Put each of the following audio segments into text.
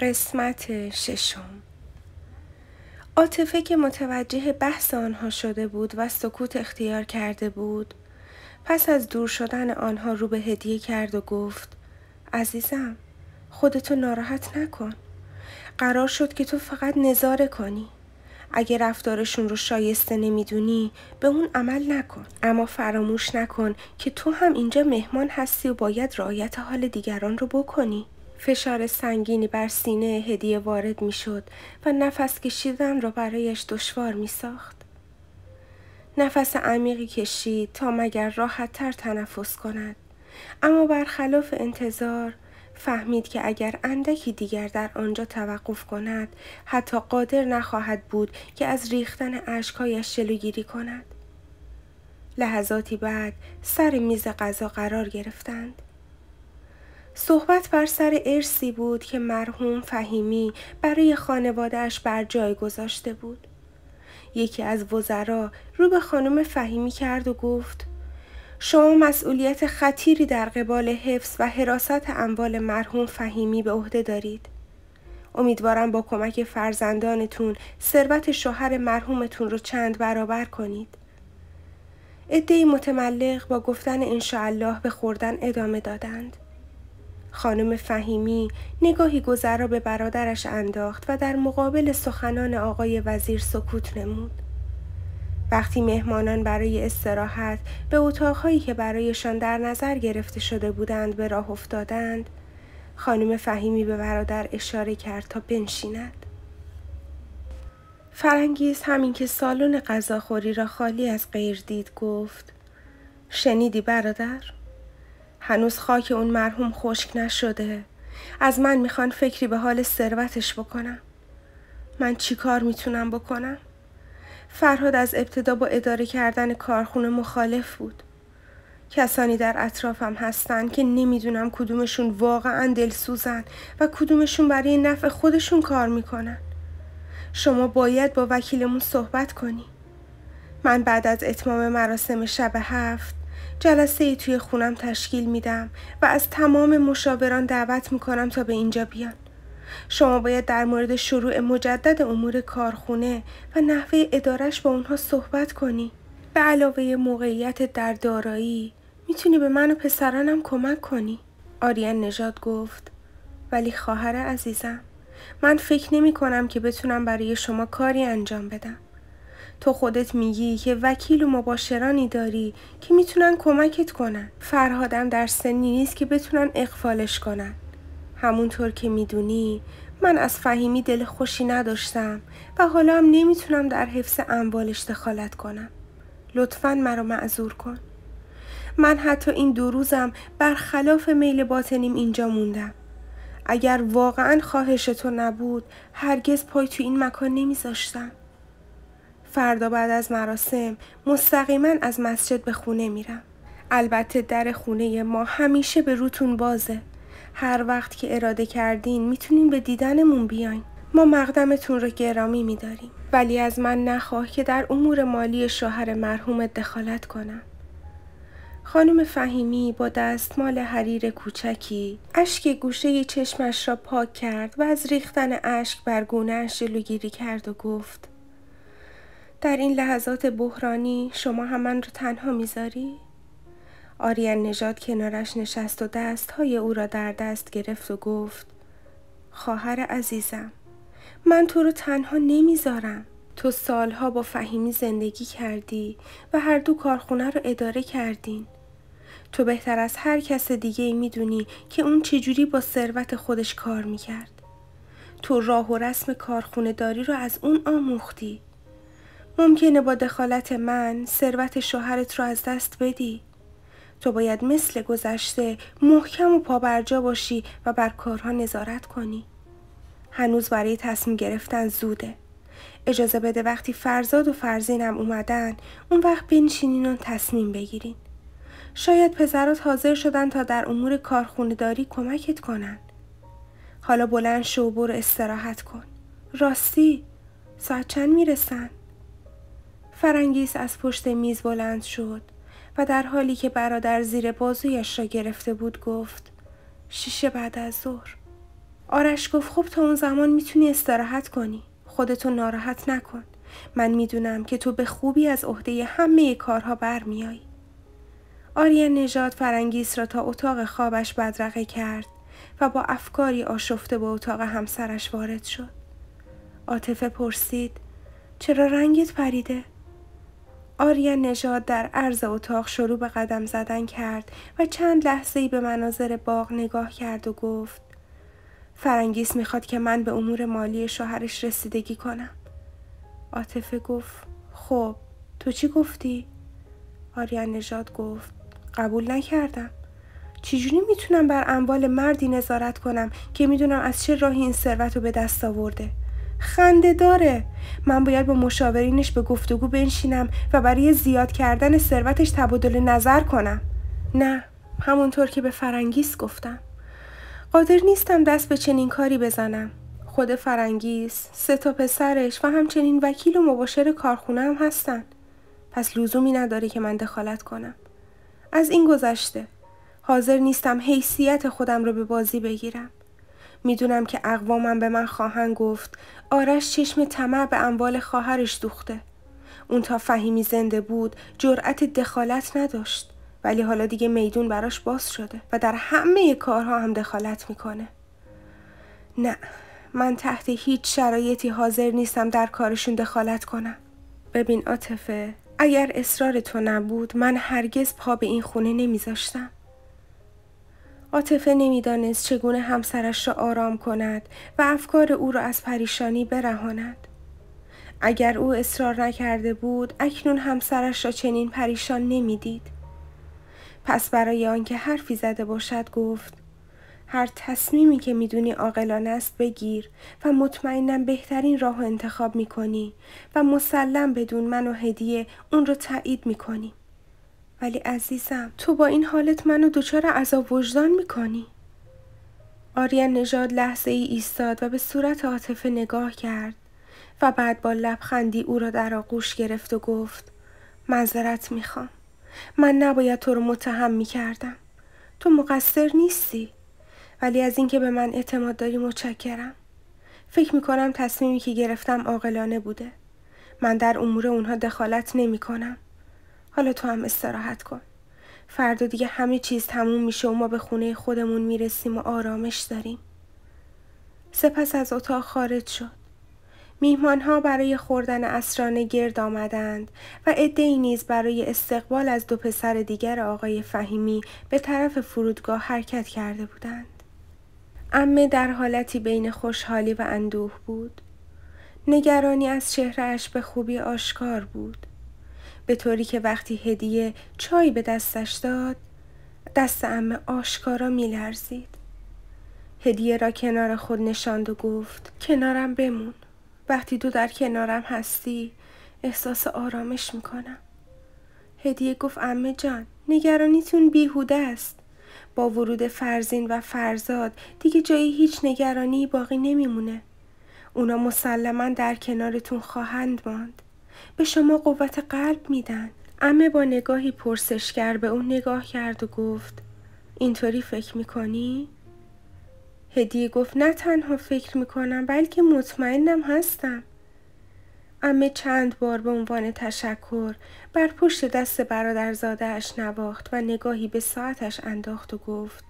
قسمت ششم عاطفه که متوجه بحث آنها شده بود و سکوت اختیار کرده بود پس از دور شدن آنها رو به هدیه کرد و گفت عزیزم خودتو ناراحت نکن قرار شد که تو فقط نظاره کنی اگه رفتارشون رو شایسته نمیدونی به اون عمل نکن اما فراموش نکن که تو هم اینجا مهمان هستی و باید رعایت حال دیگران رو بکنی فشار سنگینی بر سینه هدیه وارد می شد و نفس کشیدن را برایش دشوار می ساخت. نفس عمیقی کشید تا مگر راحت تر تنفس کند. اما برخلاف انتظار فهمید که اگر اندکی دیگر در آنجا توقف کند حتی قادر نخواهد بود که از ریختن اشکهایش جلوگیری کند لحظاتی بعد سر میز غذا قرار گرفتند صحبت بر سر ارسی بود که مرحوم فهیمی برای خانوادهش بر جای گذاشته بود. یکی از وزرا رو به خانم فهیمی کرد و گفت شما مسئولیت خطیری در قبال حفظ و حراست اموال مرحوم فهیمی به عهده دارید. امیدوارم با کمک فرزندانتون ثروت شوهر مرحومتون رو چند برابر کنید. ادهی متملق با گفتن انشاءالله به خوردن ادامه دادند. خانم فهیمی نگاهی گذرا به برادرش انداخت و در مقابل سخنان آقای وزیر سکوت نمود. وقتی مهمانان برای استراحت به اتاقهایی که برایشان در نظر گرفته شده بودند به راه افتادند، خانم فهیمی به برادر اشاره کرد تا بنشیند. فرانگیز همین که سالن غذاخوری را خالی از غیر دید گفت شنیدی برادر؟ هنوز خاک اون مرحوم خشک نشده از من میخوان فکری به حال ثروتش بکنم من چی کار میتونم بکنم؟ فرهاد از ابتدا با اداره کردن کارخونه مخالف بود کسانی در اطرافم هستند که نمیدونم کدومشون واقعا دلسوزن و کدومشون برای نفع خودشون کار میکنن شما باید با وکیلمون صحبت کنی من بعد از اتمام مراسم شب هفت جلسه ای توی خونم تشکیل میدم و از تمام مشاوران دعوت میکنم تا به اینجا بیان. شما باید در مورد شروع مجدد امور کارخونه و نحوه ادارش با اونها صحبت کنی. به علاوه موقعیت در دارایی میتونی به من و پسرانم کمک کنی. آریان نژاد گفت ولی خواهر عزیزم من فکر نمی کنم که بتونم برای شما کاری انجام بدم. تو خودت میگی که وکیل و مباشرانی داری که میتونن کمکت کنن فرهادم در سنی نیست که بتونن اقفالش کنن همونطور که میدونی من از فهیمی دل خوشی نداشتم و حالا هم نمیتونم در حفظ اموالش دخالت کنم لطفا مرا معذور کن من حتی این دو روزم برخلاف میل باطنیم اینجا موندم اگر واقعا خواهش تو نبود هرگز پای تو این مکان نمیذاشتم فردا بعد از مراسم مستقیما از مسجد به خونه میرم البته در خونه ما همیشه به روتون بازه هر وقت که اراده کردین میتونین به دیدنمون بیاین ما مقدمتون رو گرامی میداریم ولی از من نخواه که در امور مالی شوهر مرحوم دخالت کنم خانم فهیمی با دستمال حریر کوچکی اشک گوشه چشمش را پاک کرد و از ریختن اشک بر گونهاش جلوگیری کرد و گفت در این لحظات بحرانی شما هم من رو تنها میذاری؟ آریان نژاد کنارش نشست و دست های او را در دست گرفت و گفت خواهر عزیزم من تو رو تنها نمیذارم تو سالها با فهیمی زندگی کردی و هر دو کارخونه رو اداره کردین تو بهتر از هر کس دیگه میدونی که اون چجوری با ثروت خودش کار میکرد تو راه و رسم کارخونه داری رو از اون آموختی ممکنه با دخالت من ثروت شوهرت رو از دست بدی تو باید مثل گذشته محکم و پابرجا باشی و بر کارها نظارت کنی هنوز برای تصمیم گرفتن زوده اجازه بده وقتی فرزاد و فرزینم اومدن اون وقت بنشینین و تصمیم بگیرین شاید پسرات حاضر شدن تا در امور داری کمکت کنن حالا بلند شو و استراحت کن راستی ساعت چند میرسن؟ فرنگیس از پشت میز بلند شد و در حالی که برادر زیر بازویش را گرفته بود گفت شیشه بعد از ظهر آرش گفت خب تا اون زمان میتونی استراحت کنی خودتو ناراحت نکن من میدونم که تو به خوبی از عهده همه کارها برمیایی آریا نژاد فرانگیس را تا اتاق خوابش بدرقه کرد و با افکاری آشفته به اتاق همسرش وارد شد عاطفه پرسید چرا رنگت پریده آریا نژاد در عرض اتاق شروع به قدم زدن کرد و چند لحظه ای به مناظر باغ نگاه کرد و گفت فرنگیس میخواد که من به امور مالی شوهرش رسیدگی کنم. عاطفه گفت خب تو چی گفتی؟ آریان نژاد گفت قبول نکردم. چجوری میتونم بر اموال مردی نظارت کنم که میدونم از چه راهی این ثروت رو به دست آورده؟ خنده داره من باید با مشاورینش به گفتگو بنشینم و برای زیاد کردن ثروتش تبادل نظر کنم نه همونطور که به فرنگیس گفتم قادر نیستم دست به چنین کاری بزنم خود فرنگیس، سه تا پسرش و همچنین وکیل و مباشر کارخونه هم هستن پس لزومی نداره که من دخالت کنم از این گذشته حاضر نیستم حیثیت خودم رو به بازی بگیرم میدونم که اقوامم به من خواهن گفت آرش چشم طمع به اموال خواهرش دوخته اون تا فهیمی زنده بود جرأت دخالت نداشت ولی حالا دیگه میدون براش باز شده و در همه کارها هم دخالت میکنه نه من تحت هیچ شرایطی حاضر نیستم در کارشون دخالت کنم ببین عاطفه اگر اصرار تو نبود من هرگز پا به این خونه نمیذاشتم عاطفه نمیدانست چگونه همسرش را آرام کند و افکار او را از پریشانی برهاند اگر او اصرار نکرده بود اکنون همسرش را چنین پریشان نمیدید پس برای آنکه حرفی زده باشد گفت هر تصمیمی که میدونی عاقلانه است بگیر و مطمئنم بهترین راه انتخاب میکنی و مسلم بدون من و هدیه اون رو تایید کنی. ولی عزیزم تو با این حالت منو دچار عذاب وجدان میکنی آریان نژاد لحظه ای ایستاد و به صورت عاطفه نگاه کرد و بعد با لبخندی او را در آغوش گرفت و گفت منظرت میخوام من نباید تو رو متهم میکردم تو مقصر نیستی ولی از اینکه به من اعتماد داری متشکرم فکر میکنم تصمیمی که گرفتم عاقلانه بوده من در امور اونها دخالت نمیکنم حالا تو هم استراحت کن فردا دیگه همه چیز تموم میشه و ما به خونه خودمون میرسیم و آرامش داریم سپس از اتاق خارج شد میهمانها برای خوردن اسرانه گرد آمدند و عدهای نیز برای استقبال از دو پسر دیگر آقای فهیمی به طرف فرودگاه حرکت کرده بودند امه در حالتی بین خوشحالی و اندوه بود نگرانی از چهرهش به خوبی آشکار بود به طوری که وقتی هدیه چای به دستش داد دست امه آشکارا میلرزید هدیه را کنار خود نشاند و گفت کنارم بمون وقتی تو در کنارم هستی احساس آرامش میکنم هدیه گفت امه جان نگرانیتون بیهوده است با ورود فرزین و فرزاد دیگه جایی هیچ نگرانی باقی نمیمونه اونا مسلما در کنارتون خواهند ماند به شما قوت قلب میدن امه با نگاهی پرسشگر به اون نگاه کرد و گفت اینطوری فکر میکنی؟ هدیه گفت نه تنها فکر میکنم بلکه مطمئنم هستم امه چند بار به عنوان تشکر بر پشت دست برادرزادهاش نواخت و نگاهی به ساعتش انداخت و گفت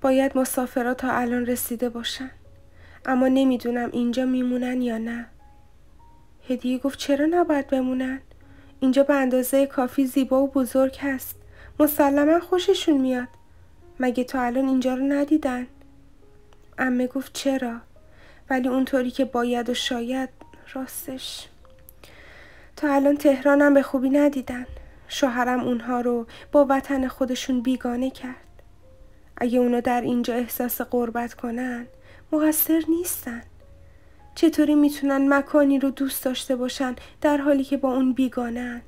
باید مسافرات تا الان رسیده باشن اما نمیدونم اینجا میمونن یا نه هدیه گفت چرا نباید بمونن؟ اینجا به اندازه کافی زیبا و بزرگ هست. مسلما خوششون میاد. مگه تا الان اینجا رو ندیدن؟ امه گفت چرا؟ ولی اونطوری که باید و شاید راستش تا الان تهرانم به خوبی ندیدن. شوهرم اونها رو با وطن خودشون بیگانه کرد. اگه اونا در اینجا احساس قربت کنن مقصر نیستن. چطوری میتونن مکانی رو دوست داشته باشن در حالی که با اون بیگانن؟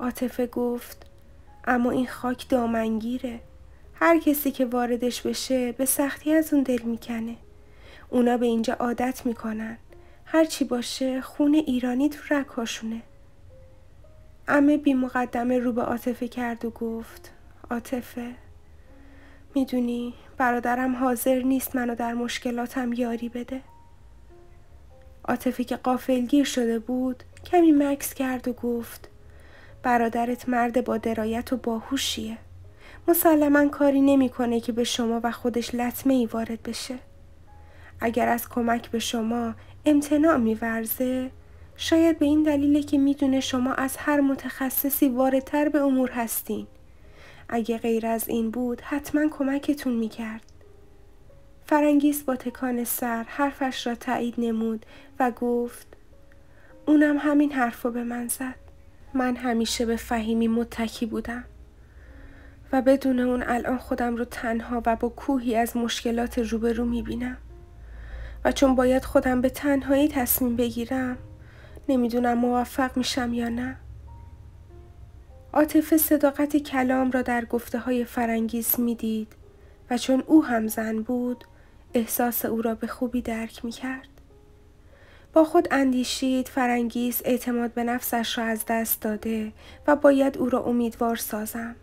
عاطفه گفت اما این خاک دامنگیره هر کسی که واردش بشه به سختی از اون دل میکنه اونا به اینجا عادت میکنن هرچی باشه خون ایرانی تو رکاشونه امه بی مقدمه رو به عاطفه کرد و گفت عاطفه میدونی برادرم حاضر نیست منو در مشکلاتم یاری بده عاطفه که قافلگیر شده بود کمی مکس کرد و گفت برادرت مرد با درایت و باهوشیه مسلما کاری نمیکنه که به شما و خودش لطمه ای وارد بشه اگر از کمک به شما امتناع میورزه شاید به این دلیله که میدونه شما از هر متخصصی واردتر به امور هستین اگه غیر از این بود حتما کمکتون میکرد فرانگیز با تکان سر حرفش را تایید نمود و گفت اونم همین حرف رو به من زد من همیشه به فهیمی متکی بودم و بدون اون الان خودم رو تنها و با کوهی از مشکلات روبرو میبینم و چون باید خودم به تنهایی تصمیم بگیرم نمیدونم موفق میشم یا نه عاطفه صداقت کلام را در گفته های فرانگیز میدید و چون او هم زن بود احساس او را به خوبی درک می کرد. با خود اندیشید فرانگیز اعتماد به نفسش را از دست داده و باید او را امیدوار سازم.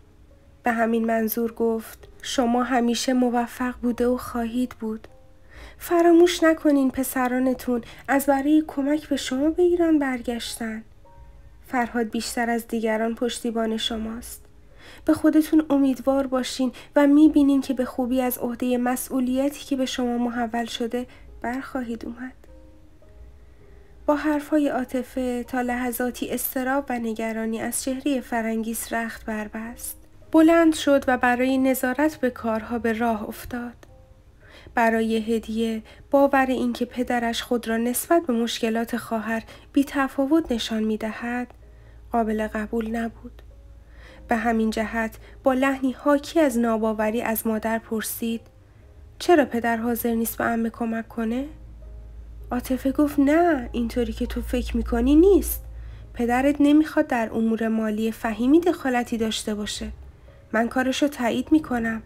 به همین منظور گفت شما همیشه موفق بوده و خواهید بود. فراموش نکنین پسرانتون از برای کمک به شما به ایران برگشتن. فرهاد بیشتر از دیگران پشتیبان شماست. به خودتون امیدوار باشین و میبینین که به خوبی از عهده مسئولیتی که به شما محول شده برخواهید اومد. با حرفهای عاطفه تا لحظاتی استراب و نگرانی از شهری فرنگیس رخت بربست. بلند شد و برای نظارت به کارها به راه افتاد. برای هدیه باور اینکه پدرش خود را نسبت به مشکلات خواهر بی تفاوت نشان می دهد قابل قبول نبود. به همین جهت با لحنی حاکی از ناباوری از مادر پرسید چرا پدر حاضر نیست به امه کمک کنه؟ عاطفه گفت نه اینطوری که تو فکر میکنی نیست پدرت نمیخواد در امور مالی فهیمی دخالتی داشته باشه من کارشو تایید میکنم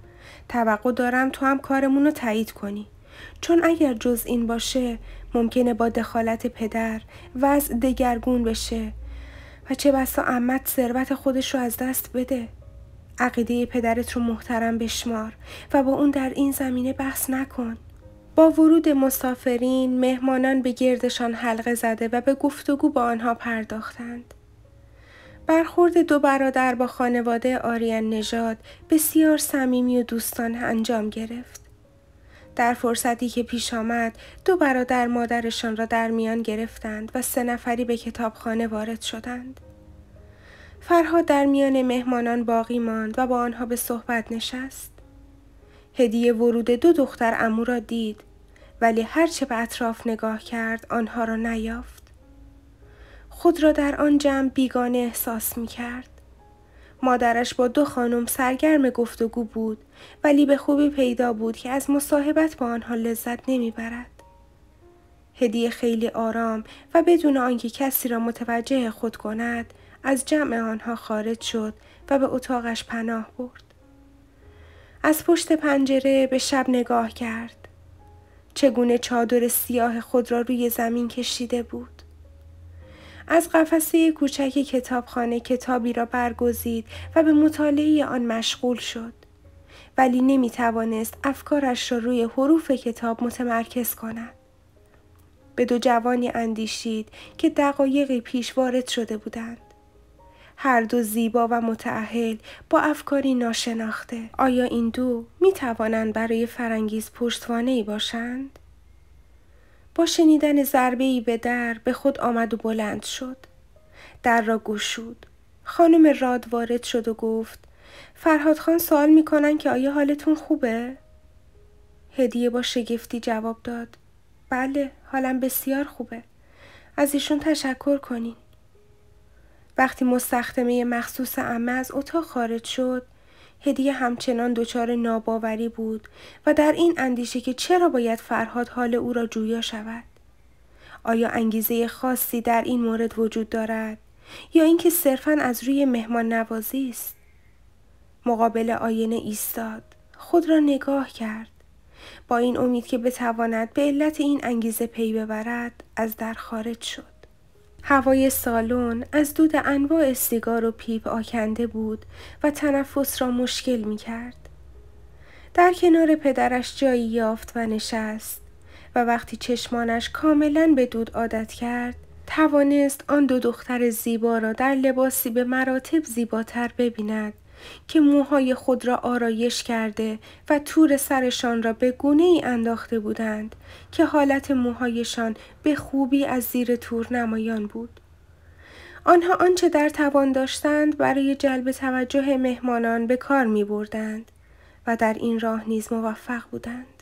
توقع دارم تو هم کارمون رو تایید کنی چون اگر جز این باشه ممکنه با دخالت پدر وضع دگرگون بشه و چه بسا امت ثروت خودش رو از دست بده عقیده پدرت رو محترم بشمار و با اون در این زمینه بحث نکن با ورود مسافرین مهمانان به گردشان حلقه زده و به گفتگو با آنها پرداختند برخورد دو برادر با خانواده آریان نژاد بسیار صمیمی و دوستان انجام گرفت در فرصتی که پیش آمد دو برادر مادرشان را در میان گرفتند و سه نفری به کتابخانه وارد شدند. فرها در میان مهمانان باقی ماند و با آنها به صحبت نشست. هدیه ورود دو دختر امو را دید ولی هرچه به اطراف نگاه کرد آنها را نیافت. خود را در آن جمع بیگانه احساس می کرد. مادرش با دو خانم سرگرم گفتگو بود ولی به خوبی پیدا بود که از مصاحبت با آنها لذت نمیبرد. هدیه خیلی آرام و بدون آنکه کسی را متوجه خود کند از جمع آنها خارج شد و به اتاقش پناه برد. از پشت پنجره به شب نگاه کرد. چگونه چادر سیاه خود را روی زمین کشیده بود. از قفسه کوچک کتابخانه کتابی را برگزید و به مطالعه آن مشغول شد. ولی نمی توانست افکارش را روی حروف کتاب متمرکز کند. به دو جوانی اندیشید که دقایقی پیش وارد شده بودند. هر دو زیبا و متعهل با افکاری ناشناخته آیا این دو می توانند برای فرانگیز پشتوانه ای باشند؟ با شنیدن ضربه ای به در به خود آمد و بلند شد. در را گشود. خانم راد وارد شد و گفت فرهاد خان سوال کنن که آیا حالتون خوبه؟ هدیه با شگفتی جواب داد. بله حالم بسیار خوبه. از ایشون تشکر کنین. وقتی مستخدمه مخصوص امه از اتاق خارج شد هدیه همچنان دچار ناباوری بود و در این اندیشه که چرا باید فرهاد حال او را جویا شود آیا انگیزه خاصی در این مورد وجود دارد یا اینکه صرفا از روی مهمان نوازی است مقابل آینه ایستاد خود را نگاه کرد با این امید که بتواند به علت این انگیزه پی ببرد از در خارج شد هوای سالن از دود انواع سیگار و پیپ آکنده بود و تنفس را مشکل می کرد. در کنار پدرش جایی یافت و نشست و وقتی چشمانش کاملا به دود عادت کرد توانست آن دو دختر زیبا را در لباسی به مراتب زیباتر ببیند که موهای خود را آرایش کرده و تور سرشان را به گونه ای انداخته بودند که حالت موهایشان به خوبی از زیر تور نمایان بود. آنها آنچه در توان داشتند برای جلب توجه مهمانان به کار می بردند و در این راه نیز موفق بودند.